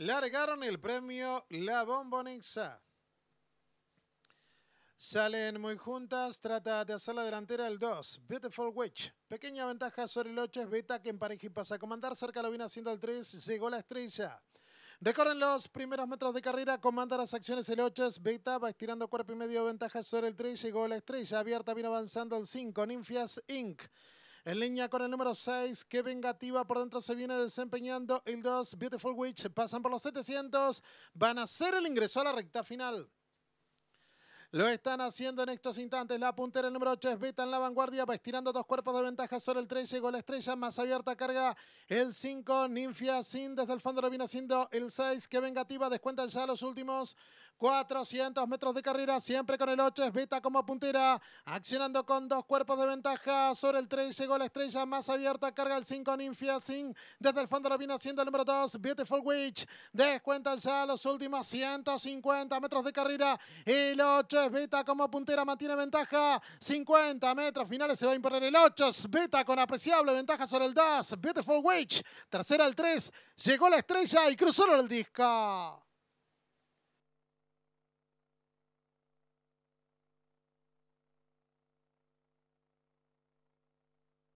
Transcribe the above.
largaron el premio La Bombonesa. Salen muy juntas, trata de hacer la delantera el 2, Beautiful Witch. Pequeña ventaja sobre el 8 es Beta que en y pasa a comandar, cerca lo viene haciendo el 3, llegó la estrella. Recorren los primeros metros de carrera, comanda las acciones el 8, Beta, va estirando cuerpo y medio, ventaja sobre el 3, llegó la estrella, abierta, viene avanzando el 5, Ninfias Inc. En línea con el número 6, que vengativa por dentro se viene desempeñando el 2, Beautiful Witch, pasan por los 700, van a hacer el ingreso a la recta final. Lo están haciendo en estos instantes. La puntera el número 8 es Beta en la vanguardia. Va estirando dos cuerpos de ventaja sobre el 3. Llegó la estrella más abierta. Carga el 5. Ninfia Sin desde el fondo lo viene haciendo el 6. Que vengativa. Descuentan ya los últimos 400 metros de carrera. Siempre con el 8 es Beta como puntera. Accionando con dos cuerpos de ventaja sobre el 3. Llegó la estrella más abierta. Carga el 5. Ninfia Sin desde el fondo lo viene haciendo el número 2. Beautiful Witch. Descuentan ya los últimos 150 metros de carrera. El 8 Beta como puntera mantiene ventaja. 50 metros finales se va a imponer el 8. Beta con apreciable ventaja sobre el DAS. Beautiful Witch. Tercera al 3. Llegó la estrella y cruzó el disco.